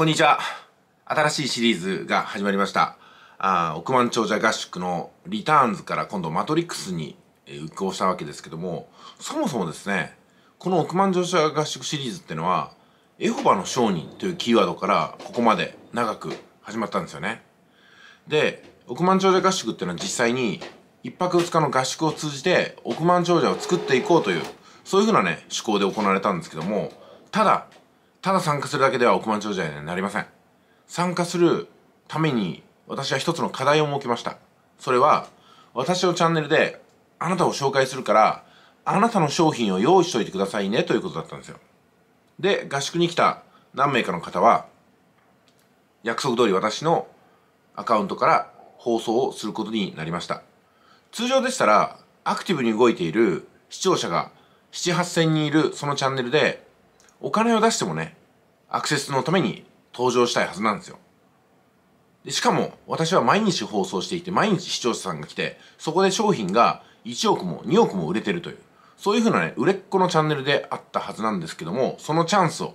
こんにちは。新しいシリーズが始まりました。あ億万長者合宿のリターンズから今度マトリックスに移行したわけですけども、そもそもですね、この億万長者合宿シリーズってのは、エホバの商人というキーワードからここまで長く始まったんですよね。で、億万長者合宿っていうのは実際に1泊2日の合宿を通じて億万長者を作っていこうという、そういうふうなね、趣向で行われたんですけども、ただ、ただ参加するだけでは億万長者にはなりません。参加するために私は一つの課題を設けました。それは、私のチャンネルであなたを紹介するから、あなたの商品を用意しといてくださいねということだったんですよ。で、合宿に来た何名かの方は、約束通り私のアカウントから放送をすることになりました。通常でしたら、アクティブに動いている視聴者が7、8000人いるそのチャンネルでお金を出してもね、アクセスのために登場したいはずなんですよ。でしかも、私は毎日放送していて、毎日視聴者さんが来て、そこで商品が1億も2億も売れてるという、そういうふうなね、売れっ子のチャンネルであったはずなんですけども、そのチャンスを、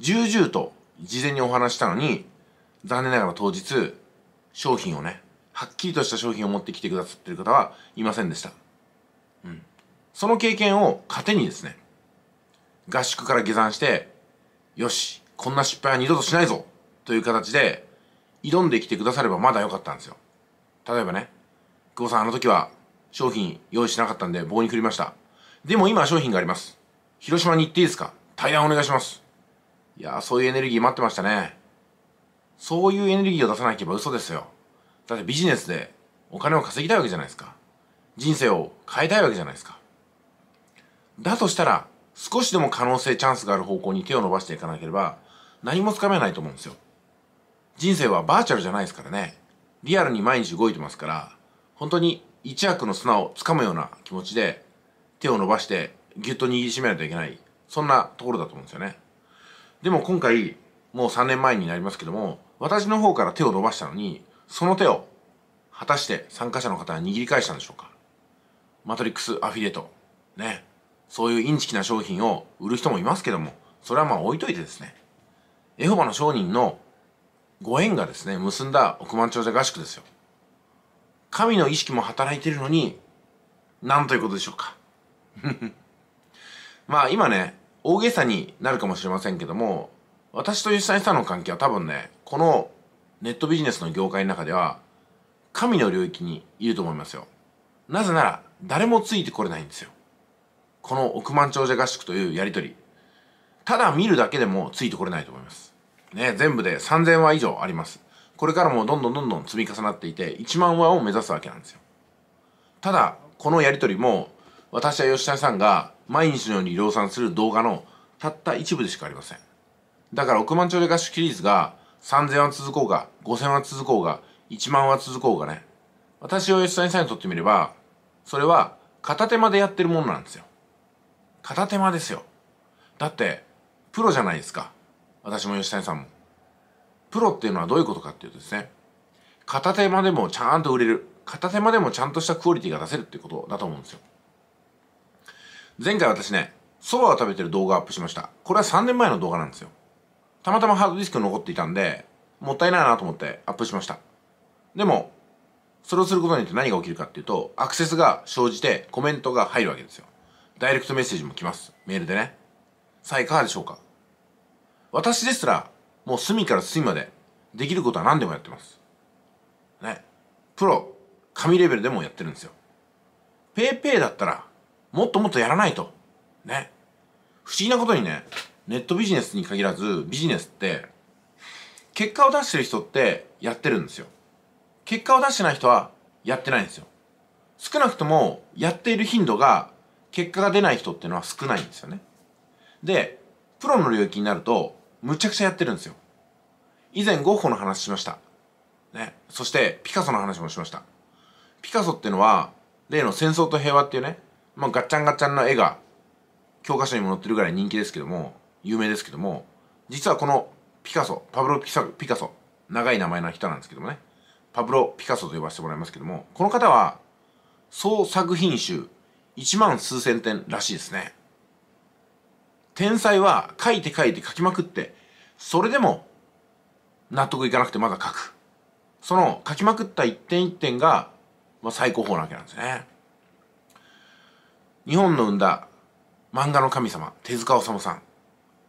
重々と事前にお話したのに、残念ながら当日、商品をね、はっきりとした商品を持ってきてくださってる方はいませんでした。うん。その経験を糧にですね、合宿から下山して、よし、こんな失敗は二度としないぞという形で、挑んできてくださればまだ良かったんですよ。例えばね、久保さんあの時は商品用意しなかったんで棒に振りました。でも今商品があります。広島に行っていいですか対談お願いします。いやそういうエネルギー待ってましたね。そういうエネルギーを出さなければ嘘ですよ。だってビジネスでお金を稼ぎたいわけじゃないですか。人生を変えたいわけじゃないですか。だとしたら、少しでも可能性チャンスがある方向に手を伸ばしていかなければ何もつかめないと思うんですよ人生はバーチャルじゃないですからねリアルに毎日動いてますから本当に一悪の砂をつかむような気持ちで手を伸ばしてぎゅっと握りしめないといけないそんなところだと思うんですよねでも今回もう3年前になりますけども私の方から手を伸ばしたのにその手を果たして参加者の方は握り返したんでしょうかマトリックスアフィリエイトねそういうインチキな商品を売る人もいますけども、それはまあ置いといてですね、エホバの商人のご縁がですね、結んだ億万長者合宿ですよ。神の意識も働いているのに、なんということでしょうか。まあ今ね、大げさになるかもしれませんけども、私と吉井さんの関係は多分ね、このネットビジネスの業界の中では、神の領域にいると思いますよ。なぜなら、誰もついてこれないんですよ。この億万長者合宿というやり取りただ見るだけでもついてこれないと思いますね全部で3000話以上ありますこれからもどんどんどんどん積み重なっていて1万話を目指すわけなんですよただこのやり取りも私は吉谷さんが毎日のように量産する動画のたった一部でしかありませんだから億万長者合宿シリーズが3000話続こうが5000話続こうが1万話続こうがね私を吉谷さんにとってみればそれは片手間でやってるものなんですよ片手間ですよだってプロじゃないですか私も吉谷さんもプロっていうのはどういうことかっていうとですね片手間でもちゃんと売れる片手間でもちゃんとしたクオリティが出せるっていうことだと思うんですよ前回私ね蕎麦を食べてる動画アップしましたこれは3年前の動画なんですよたまたまハードディスク残っていたんでもったいないなと思ってアップしましたでもそれをすることによって何が起きるかっていうとアクセスが生じてコメントが入るわけですよダイレクトメッセージも来ます。メールでね。さあ、いかがでしょうか私ですら、もう隅から隅まで、できることは何でもやってます。ね。プロ、神レベルでもやってるんですよ。ペイペイだったら、もっともっとやらないと。ね。不思議なことにね、ネットビジネスに限らず、ビジネスって、結果を出してる人ってやってるんですよ。結果を出してない人はやってないんですよ。少なくともやっている頻度が結果が出ない人っていうのは少ないんですよね。で、プロの領域になると、むちゃくちゃやってるんですよ。以前ゴッホの話しました。ね。そしてピカソの話もしました。ピカソってのは、例の戦争と平和っていうね、まあガッチャンガッチャンの絵が教科書にも載ってるぐらい人気ですけども、有名ですけども、実はこのピカソ、パブロ・ピピカソ、長い名前の人なんですけどもね、パブロ・ピカソと呼ばせてもらいますけども、この方は、総作品集1万数千点らしいですね。天才は書いて書いて書きまくって、それでも納得いかなくてまだ書く。その書きまくった一点一点が、まあ、最高峰なわけなんですね。日本の生んだ漫画の神様、手塚治虫さん。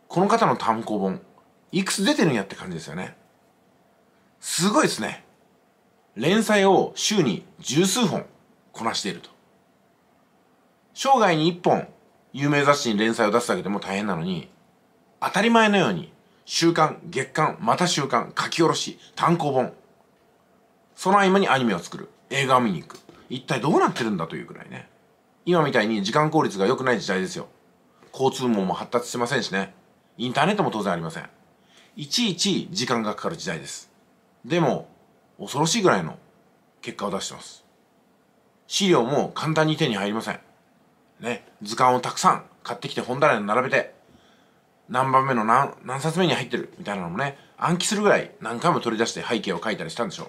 この方の単行本、いくつ出てるんやって感じですよね。すごいですね。連載を週に十数本こなしていると。生涯に1本有名雑誌に連載を出すだけでも大変なのに当たり前のように週刊月刊また週刊書き下ろし単行本その合間にアニメを作る映画を見に行く一体どうなってるんだというくらいね今みたいに時間効率が良くない時代ですよ交通網も発達してませんしねインターネットも当然ありませんいちいち時間がかかる時代ですでも恐ろしいぐらいの結果を出してます資料も簡単に手に入りませんね、図鑑をたくさん買ってきて本棚に並べて、何番目の何何冊目に入ってるみたいなのもね、暗記するぐらい何回も取り出して背景を書いたりしたんでしょう。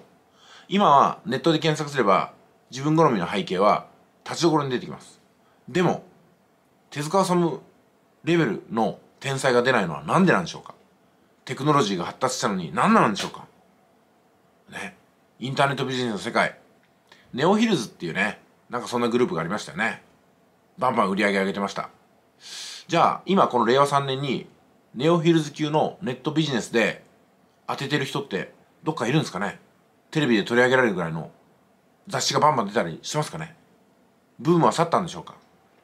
今はネットで検索すれば自分好みの背景は立ちどころに出てきます。でも、手塚治虫レベルの天才が出ないのは何でなんでしょうかテクノロジーが発達したのに何なんでしょうかね。インターネットビジネスの世界。ネオヒルズっていうね、なんかそんなグループがありましたよね。バンバン売り上げ上げてましたじゃあ今この令和3年にネオヒルズ級のネットビジネスで当ててる人ってどっかいるんですかねテレビで取り上げられるぐらいの雑誌がバンバン出たりしてますかねブームは去ったんでしょうか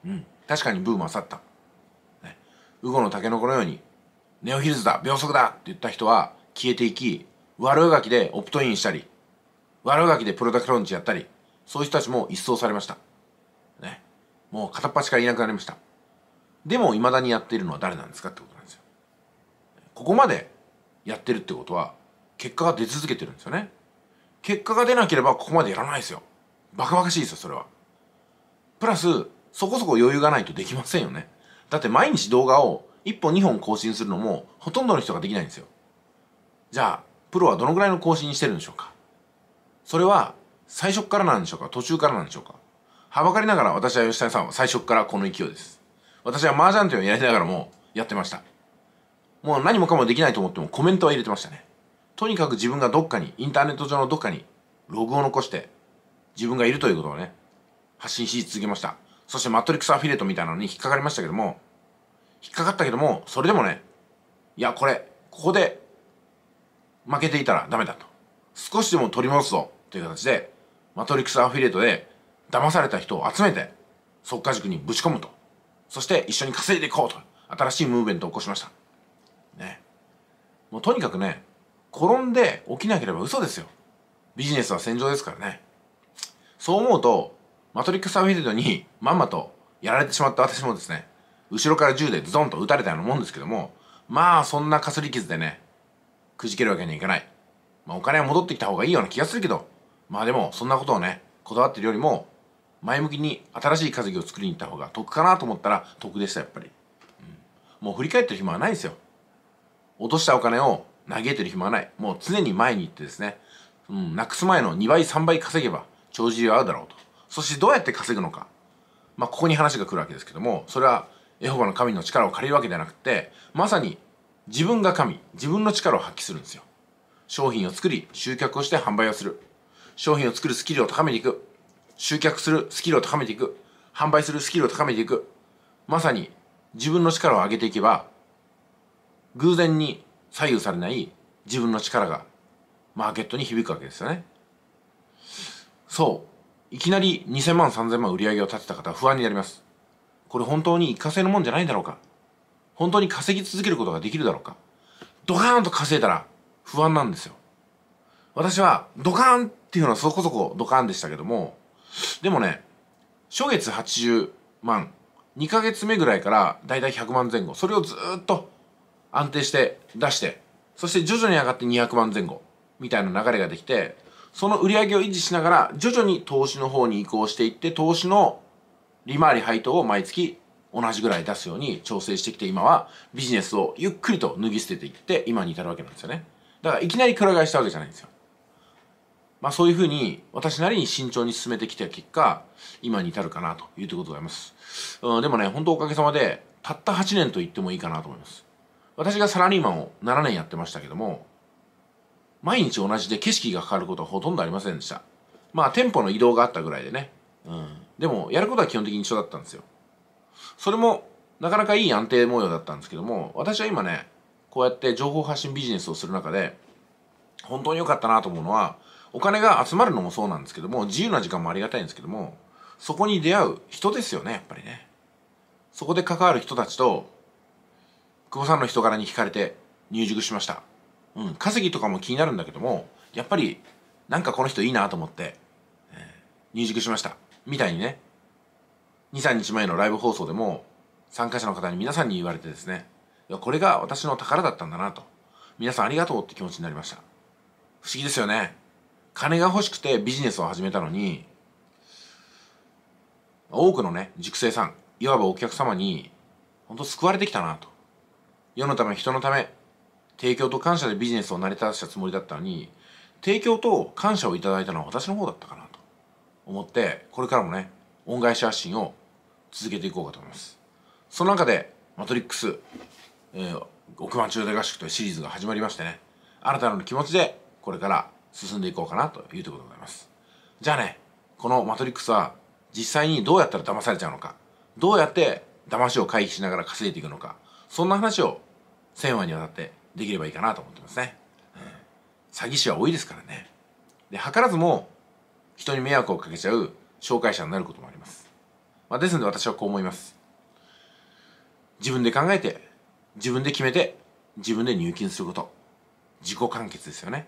うん確かにブームは去った、ね、ウゴのタケノコのようにネオヒルズだ秒速だって言った人は消えていき悪ガがきでオプトインしたり悪ガがきでプロダクトローンチやったりそういう人たちも一掃されましたねもう片っ端からいなくなりましたでもいまだにやっているのは誰なんですかってことなんですよここまでやってるってことは結果が出続けてるんですよね結果が出なければここまでやらないですよバカバカしいですよそれはプラスそこそこ余裕がないとできませんよねだって毎日動画を1本2本更新するのもほとんどの人ができないんですよじゃあプロはどのぐらいの更新してるんでしょうかそれは最初からなんでしょうか途中からなんでしょうかはばかりながら私は吉谷さんは最初からこの勢いです。私は麻雀というのをやりながらもやってました。もう何もかもできないと思ってもコメントは入れてましたね。とにかく自分がどっかに、インターネット上のどっかにログを残して、自分がいるということをね、発信し続けました。そしてマトリックスアフィレートみたいなのに引っかかりましたけども、引っかかったけども、それでもね、いや、これ、ここで負けていたらダメだと。少しでも取り戻すぞという形で、マトリックスアフィレートで騙された人を集めて、っか塾にぶち込むと。そして一緒に稼いでいこうと。新しいムーブメントを起こしました。ね。もうとにかくね、転んで起きなければ嘘ですよ。ビジネスは戦場ですからね。そう思うと、マトリックス・アフィリルドにまんまとやられてしまった私もですね、後ろから銃でズドンと撃たれたようなもんですけども、まあそんなかすり傷でね、くじけるわけにはいかない。まあお金は戻ってきた方がいいような気がするけど、まあでもそんなことをね、こだわってるよりも前向きに新しい稼ぎを作りに行った方が得かなと思ったら得でしたやっぱり、うん、もう振り返ってる暇はないですよ落としたお金を嘆いてる暇はないもう常に前に行ってですね、うん、なくす前の2倍3倍稼げば帳尻は合うだろうとそしてどうやって稼ぐのかまあここに話が来るわけですけどもそれはエホバの神の力を借りるわけではなくてまさに自分が神自分の力を発揮するんですよ商品を作り集客をして販売をする商品を作るスキルを高めにいく集客するスキルを高めていく販売するスキルを高めていくまさに自分の力を上げていけば偶然に左右されない自分の力がマーケットに響くわけですよねそういきなり2000万3000万売り上げを立てた方は不安になりますこれ本当に一過性のもんじゃないだろうか本当に稼ぎ続けることができるだろうかドカーンと稼いだら不安なんですよ私はドカーンっていうのはそこそこドカーンでしたけどもでもね初月80万2ヶ月目ぐらいからだいたい100万前後それをずっと安定して出してそして徐々に上がって200万前後みたいな流れができてその売り上げを維持しながら徐々に投資の方に移行していって投資の利回り配当を毎月同じぐらい出すように調整してきて今はビジネスをゆっくりと脱ぎ捨てていって今に至るわけなんですよねだからいきなりくら替えしたわけじゃないんですよまあ、そういうふうに私なりに慎重に進めてきた結果今に至るかなというところでございます、うん、でもね本当おかげさまでたった8年と言ってもいいかなと思います私がサラリーマンを7年やってましたけども毎日同じで景色が変わることはほとんどありませんでしたまあ店舗の移動があったぐらいでね、うん、でもやることは基本的に一緒だったんですよそれもなかなかいい安定模様だったんですけども私は今ねこうやって情報発信ビジネスをする中で本当に良かったなと思うのはお金が集まるのもそうなんですけども自由な時間もありがたいんですけどもそこに出会う人ですよねやっぱりねそこで関わる人たちと久保さんの人柄に惹かれて入塾しましたうん稼ぎとかも気になるんだけどもやっぱりなんかこの人いいなと思って、えー、入塾しましたみたいにね23日前のライブ放送でも参加者の方に皆さんに言われてですねいやこれが私の宝だったんだなと皆さんありがとうって気持ちになりました不思議ですよね金が欲しくてビジネスを始めたのに、多くのね、熟成さん、いわばお客様に、本当救われてきたなと。世のため、人のため、提供と感謝でビジネスを成り立たせたつもりだったのに、提供と感謝をいただいたのは私の方だったかなと思って、これからもね、恩返し発信を続けていこうかと思います。その中で、マトリックス、えー、億万中大合宿というシリーズが始まりましてね、新たな気持ちで、これから進んでいこうかなというところでございます。じゃあね、このマトリックスは実際にどうやったら騙されちゃうのか、どうやって騙しを回避しながら稼いでいくのか、そんな話を1000話にわたってできればいいかなと思ってますね。詐欺師は多いですからね。で、図らずも人に迷惑をかけちゃう紹介者になることもあります。まあ、ですので私はこう思います。自分で考えて、自分で決めて、自分で入金すること。自己完結ですよね。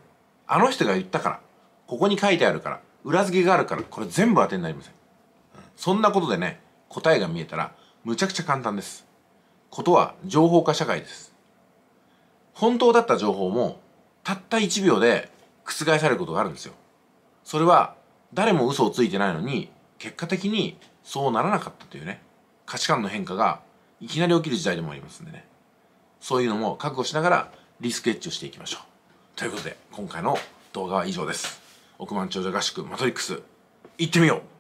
あの人が言ったからここに書いてあるから裏付けがあるからこれ全部当てになりません、うん、そんなことでね答えが見えたらむちゃくちゃ簡単ですことは情報化社会です本当だった情報もたった1秒で覆されることがあるんですよそれは誰も嘘をついてないのに結果的にそうならなかったというね価値観の変化がいきなり起きる時代でもありますんでねそういうのも覚悟しながらリスクエッジをしていきましょうということで今回の動画は以上です億万長者合宿マトリックス行ってみよう